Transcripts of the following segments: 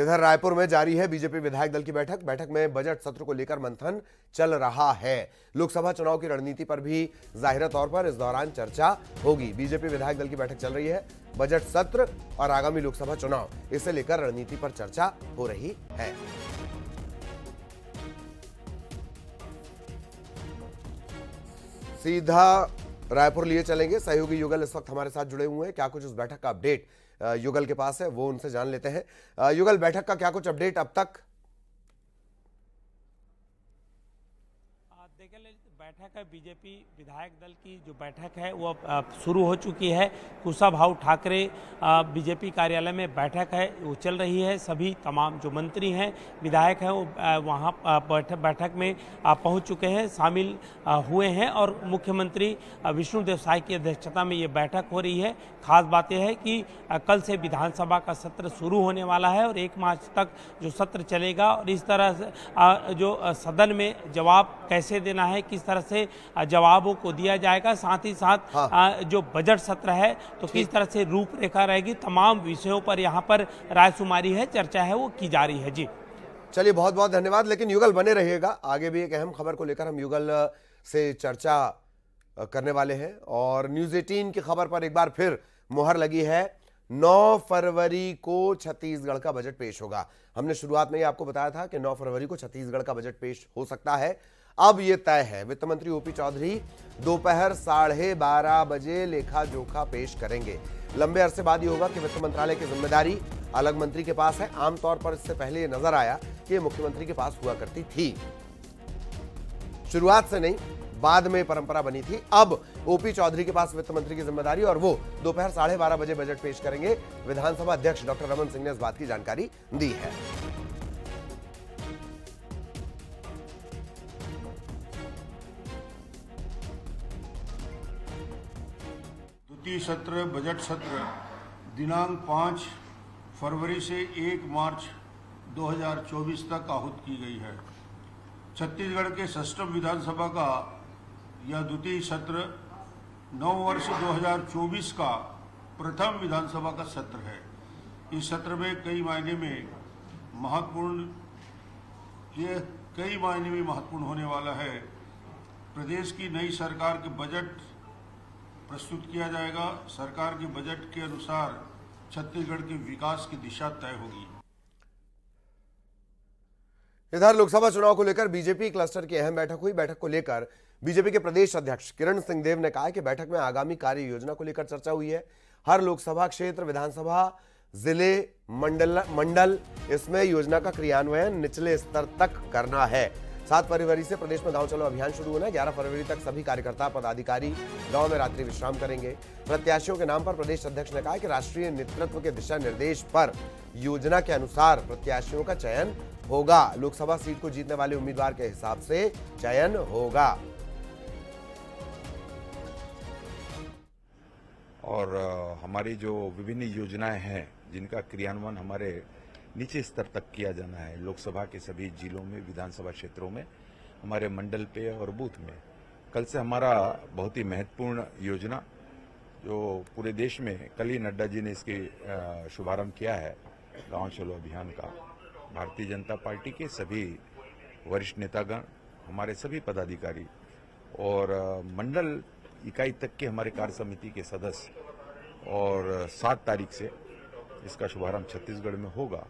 इधर रायपुर में जारी है बीजेपी विधायक दल की बैठक बैठक में बजट सत्र को लेकर मंथन चल रहा है लोकसभा चुनाव की रणनीति पर भी जाहिर तौर पर इस दौरान चर्चा होगी बीजेपी विधायक दल की बैठक चल रही है बजट सत्र और आगामी लोकसभा चुनाव इसे लेकर रणनीति पर चर्चा हो रही है सीधा रायपुर लिए चलेंगे सहयोगी युगल इस वक्त हमारे साथ जुड़े हुए हैं क्या कुछ उस बैठक का अपडेट युगल के पास है वो उनसे जान लेते हैं युगल बैठक का क्या कुछ अपडेट अब तक देखिए बैठक है बीजेपी विधायक दल की जो बैठक है वो शुरू हो चुकी है भाव ठाकरे बीजेपी कार्यालय में बैठक है वो चल रही है सभी तमाम जो मंत्री हैं विधायक हैं वो वहाँ बैठक बैठक में पहुँच चुके हैं शामिल हुए हैं और मुख्यमंत्री विष्णुदेव साय की अध्यक्षता में ये बैठक हो रही है खास बात यह है कि कल से विधानसभा का सत्र शुरू होने वाला है और एक मार्च तक जो सत्र चलेगा और इस तरह जो सदन में जवाब कैसे देना है किस तरह से जवाबों को दिया जाएगा साथ ही साथ हाँ। जो बजट सत्र है तो किस तरह से रूपरेखा रहेगी तमाम विषयों पर यहाँ पर रायशुमारी है चर्चा है वो की जा रही है जी चलिए बहुत बहुत धन्यवाद लेकिन युगल बने रहिएगा आगे भी एक अहम खबर को लेकर हम युगल से चर्चा करने वाले हैं और न्यूज एटीन की खबर पर एक बार फिर मुहर लगी है 9 फरवरी को छत्तीसगढ़ का बजट पेश होगा हमने शुरुआत में ही आपको बताया था कि 9 फरवरी को छत्तीसगढ़ का बजट पेश हो सकता है अब यह तय है वित्त मंत्री ओपी चौधरी दोपहर साढ़े बारह बजे लेखा जोखा पेश करेंगे लंबे अरसे बाद ये होगा कि वित्त मंत्रालय की जिम्मेदारी अलग मंत्री के पास है आमतौर पर इससे पहले यह नजर आया कि मुख्यमंत्री के पास हुआ करती थी शुरुआत से नहीं बाद में परंपरा बनी थी अब ओपी चौधरी के पास वित्त मंत्री की जिम्मेदारी और वो दोपहर साढ़े बारह बजे बजट पेश करेंगे विधानसभा अध्यक्ष डॉक्टर रमन सिंह ने इस बात की जानकारी दी है वित्तीय सत्र बजट सत्र दिनांक पाँच फरवरी से एक मार्च 2024 तक आहूत की गई है छत्तीसगढ़ के सष्टम विधानसभा का यह द्वितीय सत्र नव वर्ष 2024 का प्रथम विधानसभा का सत्र है इस सत्र में कई मायने में महत्वपूर्ण ये कई मायने में महत्वपूर्ण होने वाला है प्रदेश की नई सरकार के बजट प्रस्तुत किया जाएगा सरकार के बजट के अनुसार छत्तीसगढ़ के विकास की दिशा तय होगी इधर लोकसभा चुनाव को लेकर बीजेपी क्लस्टर की अहम बैठक हुई बैठक को लेकर बीजेपी के प्रदेश अध्यक्ष किरण सिंह देव ने कहा कि बैठक में आगामी कार्य योजना को लेकर चर्चा हुई है हर लोकसभा क्षेत्र विधानसभा जिले मंडल मंडल इसमें योजना का क्रियान्वयन निचले स्तर तक करना है सात फरवरी से प्रदेश में गांव चलो अभियान शुरू होना है ग्यारह फरवरी तक सभी कार्यकर्ता पदाधिकारी गांव में रात्रि विश्राम करेंगे प्रत्याशियों के नाम पर प्रदेश अध्यक्ष ने कहा कि राष्ट्रीय नेतृत्व के दिशा निर्देश पर योजना के अनुसार प्रत्याशियों का चयन होगा लोकसभा सीट को जीतने वाले उम्मीदवार के हिसाब से चयन होगा और हमारी जो विभिन्न योजनाएं हैं जिनका क्रियान्वयन हमारे नीचे स्तर तक किया जाना है लोकसभा के सभी जिलों में विधानसभा क्षेत्रों में हमारे मंडल पे और बूथ में कल से हमारा बहुत ही महत्वपूर्ण योजना जो पूरे देश में कल ही नड्डा जी ने इसकी शुभारंभ किया है गांव चलो अभियान का भारतीय जनता पार्टी के सभी वरिष्ठ नेतागण हमारे सभी पदाधिकारी और मंडल इकाई तक के हमारे कार्य समिति के सदस्य और सात तारीख से इसका शुभारंभ छत्तीसगढ़ में होगा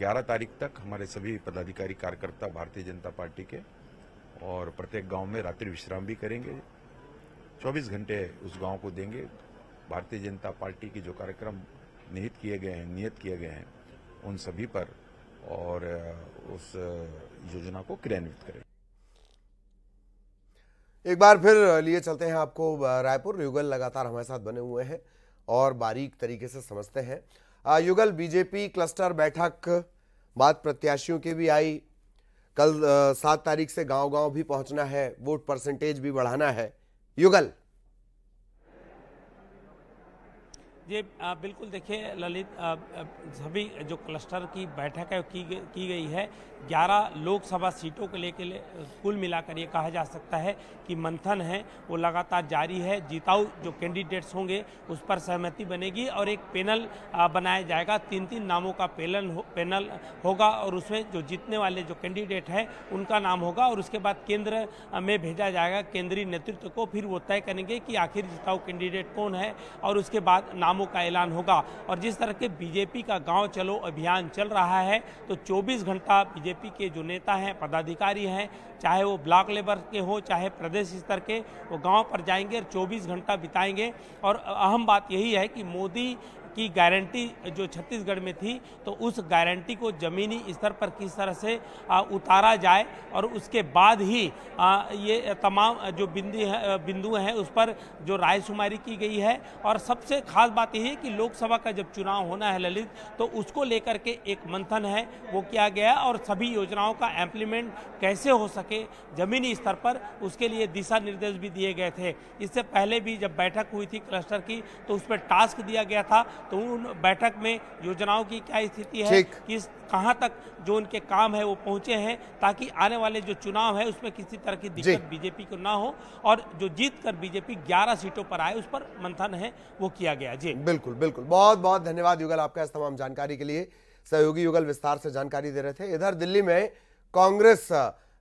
11 तारीख तक हमारे सभी पदाधिकारी कार्यकर्ता भारतीय जनता पार्टी के और प्रत्येक गांव में रात्रि विश्राम भी करेंगे 24 घंटे उस गांव को देंगे भारतीय जनता पार्टी के जो कार्यक्रम निहित किए गए हैं नियत किए गए हैं उन सभी पर और उस योजना को क्रियान्वित करें एक बार फिर लिए चलते हैं आपको रायपुर युगल लगातार हमारे साथ बने हुए हैं और बारीक तरीके से समझते हैं युगल बीजेपी क्लस्टर बैठक बात प्रत्याशियों की भी आई कल सात तारीख से गांव गांव भी पहुंचना है वोट परसेंटेज भी बढ़ाना है युगल जी बिल्कुल देखिए ललित सभी जो क्लस्टर की बैठक है की, की गई है ग्यारह लोकसभा सीटों को लेकर ले, कुल मिलाकर ये कहा जा सकता है कि मंथन है वो लगातार जारी है जिताऊ जो कैंडिडेट्स होंगे उस पर सहमति बनेगी और एक पैनल बनाया जाएगा तीन तीन नामों का पैनल हो, पैनल होगा और उसमें जो जीतने वाले जो कैंडिडेट हैं उनका नाम होगा और उसके बाद केंद्र में भेजा जाएगा केंद्रीय नेतृत्व को फिर वो तय करेंगे कि आखिर जिताऊ कैंडिडेट कौन है और उसके बाद नामों का ऐलान होगा और जिस तरह के बीजेपी का गाँव चलो अभियान चल रहा है तो चौबीस घंटा बीजेपी बीजेपी के जो नेता हैं पदाधिकारी हैं चाहे वो ब्लॉक लेवल के हो चाहे प्रदेश स्तर के वो गांव पर जाएंगे और 24 घंटा बिताएंगे और अहम बात यही है कि मोदी की गारंटी जो छत्तीसगढ़ में थी तो उस गारंटी को ज़मीनी स्तर पर किस तरह से उतारा जाए और उसके बाद ही ये तमाम जो बिंदु है बिंदु हैं उस पर जो रायशुमारी की गई है और सबसे खास बात यह है कि लोकसभा का जब चुनाव होना है ललित तो उसको लेकर के एक मंथन है वो किया गया और सभी योजनाओं का एम्प्लीमेंट कैसे हो सके ज़मीनी स्तर पर उसके लिए दिशा निर्देश भी दिए गए थे इससे पहले भी जब बैठक हुई थी क्लस्टर की तो उस पर टास्क दिया गया था तो उन बैठक में योजनाओं की क्या स्थिति है किस कहां तक जो उनके काम है वो पहुंचे हैं ताकि आने वाले जो चुनाव है उसमें किसी तरह की दिक्कत बीजेपी को ना हो और जो जीत कर बीजेपी 11 सीटों पर आए उस पर मंथन है वो किया गया जी बिल्कुल बिल्कुल बहुत बहुत धन्यवाद युगल आपका इस तमाम जानकारी के लिए सहयोगी युगल विस्तार से जानकारी दे रहे थे इधर दिल्ली में कांग्रेस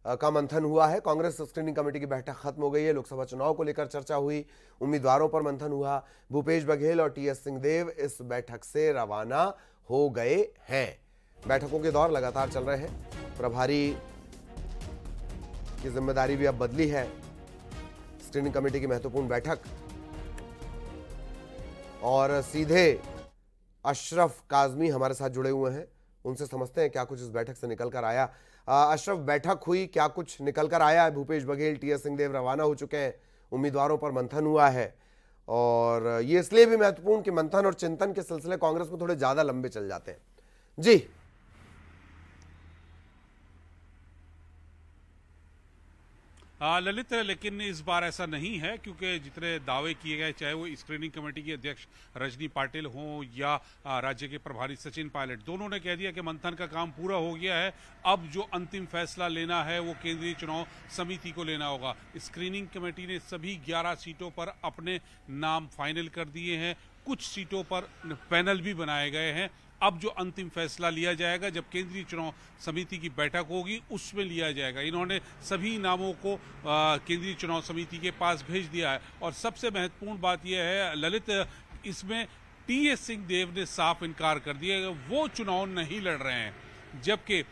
का मंथन हुआ है कांग्रेस स्क्रीनिंग कमेटी की बैठक खत्म हो गई है लोकसभा चुनाव को लेकर चर्चा हुई उम्मीदवारों पर मंथन हुआ भूपेश बघेल और टीएस सिंहदेव इस बैठक से रवाना हो गए हैं बैठकों के दौर लगातार चल रहे हैं प्रभारी की जिम्मेदारी भी अब बदली है स्क्रीनिंग कमेटी की महत्वपूर्ण बैठक और सीधे अशरफ काजमी हमारे साथ जुड़े हुए हैं उनसे समझते हैं क्या कुछ इस बैठक से निकल कर आया अशरफ बैठक हुई क्या कुछ निकल कर आया है भूपेश बघेल टी एस सिंहदेव रवाना हो चुके हैं उम्मीदवारों पर मंथन हुआ है और ये इसलिए भी महत्वपूर्ण कि मंथन और चिंतन के सिलसिले कांग्रेस में थोड़े ज़्यादा लंबे चल जाते हैं जी हाँ, ललित लेकिन इस बार ऐसा नहीं है क्योंकि जितने दावे किए गए चाहे वो स्क्रीनिंग कमेटी के अध्यक्ष रजनी पाटिल हों या राज्य के प्रभारी सचिन पायलट दोनों ने कह दिया कि मंथन का काम पूरा हो गया है अब जो अंतिम फैसला लेना है वो केंद्रीय चुनाव समिति को लेना होगा स्क्रीनिंग कमेटी ने सभी ग्यारह सीटों पर अपने नाम फाइनल कर दिए हैं कुछ सीटों पर पैनल भी बनाए गए हैं अब जो अंतिम फैसला लिया जाएगा जब केंद्रीय चुनाव समिति की बैठक होगी उसमें लिया जाएगा इन्होंने सभी नामों को केंद्रीय चुनाव समिति के पास भेज दिया है और सबसे महत्वपूर्ण बात यह है ललित इसमें टी एस सिंह देव ने साफ इनकार कर दिया वो चुनाव नहीं लड़ रहे हैं जबकि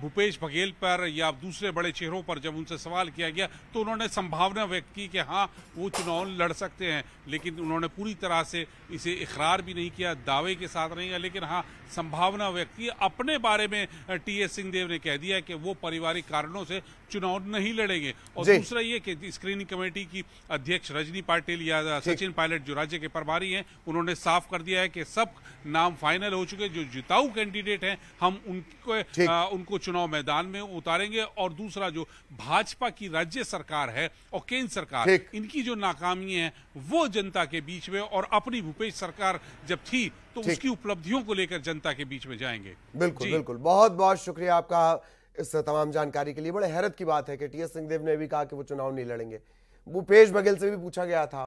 भूपेश बघेल पर या दूसरे बड़े चेहरों पर जब उनसे सवाल किया गया तो उन्होंने संभावना व्यक्त की कि हाँ वो चुनाव लड़ सकते हैं लेकिन उन्होंने पूरी तरह से इसे इकरार भी नहीं किया दावे के साथ नहीं किया लेकिन हाँ संभावना व्यक्त की अपने बारे में टी एस सिंहदेव ने कह दिया कि वो पारिवारिक कारणों से चुनाव नहीं लड़ेंगे और दूसरा ये कि स्क्रीनिंग कमेटी की अध्यक्ष रजनी पाटिल या सचिन पायलट जो राज्य के प्रभारी हैं उन्होंने साफ कर दिया है कि सब नाम फाइनल हो चुके जो जिताऊ कैंडिडेट हैं हम उनको आ, उनको को चुनाव मैदान में उतारेंगे और दूसरा जो भाजपा की राज्य सरकार है और केंद्र सरकार इनकी जो नाकामी है वो जनता के बीच में और अपनी भूपेश सरकार जब थी तो उसकी उपलब्धियों को लेकर जनता के बीच में जाएंगे बिल्कुल बिल्कुल बहुत बहुत शुक्रिया आपका इस तमाम जानकारी के लिए बड़े हैरत की बात है कि टी एस सिंहदेव ने भी कहा कि वो चुनाव नहीं लड़ेंगे भूपेश बघेल से भी पूछा गया था